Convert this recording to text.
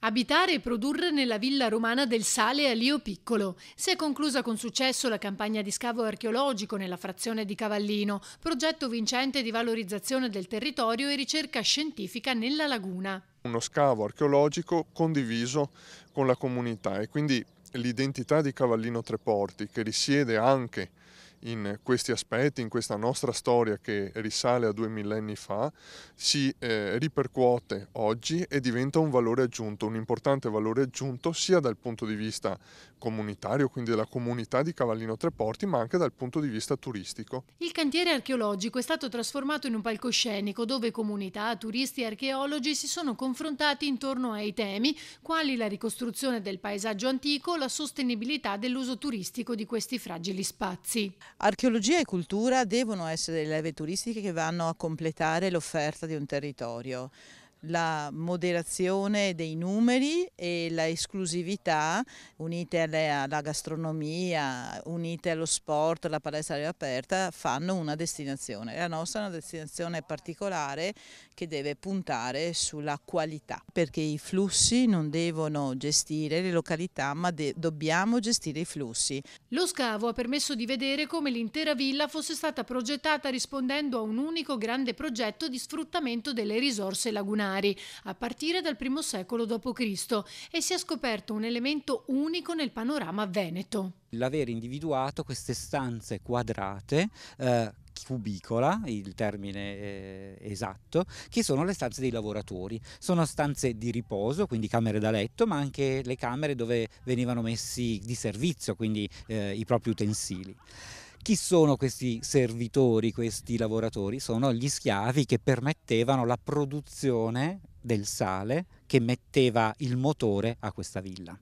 Abitare e produrre nella villa romana del Sale a Lio Piccolo. Si è conclusa con successo la campagna di scavo archeologico nella frazione di Cavallino, progetto vincente di valorizzazione del territorio e ricerca scientifica nella laguna. Uno scavo archeologico condiviso con la comunità e quindi l'identità di Cavallino Tre Porti, che risiede anche in questi aspetti, in questa nostra storia che risale a due millenni fa, si eh, ripercuote oggi e diventa un valore aggiunto, un importante valore aggiunto sia dal punto di vista comunitario, quindi della comunità di Cavallino Tre Porti, ma anche dal punto di vista turistico. Il cantiere archeologico è stato trasformato in un palcoscenico dove comunità, turisti e archeologi si sono confrontati intorno ai temi quali la ricostruzione del paesaggio antico, la sostenibilità dell'uso turistico di questi fragili spazi. Archeologia e cultura devono essere le leve turistiche che vanno a completare l'offerta di un territorio la moderazione dei numeri e la esclusività unite alla gastronomia, unite allo sport, alla palestra aperta, fanno una destinazione. La nostra è una destinazione particolare che deve puntare sulla qualità, perché i flussi non devono gestire le località, ma dobbiamo gestire i flussi. Lo scavo ha permesso di vedere come l'intera villa fosse stata progettata rispondendo a un unico grande progetto di sfruttamento delle risorse lagunari luminari a partire dal I secolo d.C. e si è scoperto un elemento unico nel panorama veneto. L'aver individuato queste stanze quadrate eh, cubicola, il termine eh, esatto, che sono le stanze dei lavoratori. Sono stanze di riposo, quindi camere da letto, ma anche le camere dove venivano messi di servizio, quindi eh, i propri utensili. Chi sono questi servitori, questi lavoratori? Sono gli schiavi che permettevano la produzione del sale che metteva il motore a questa villa.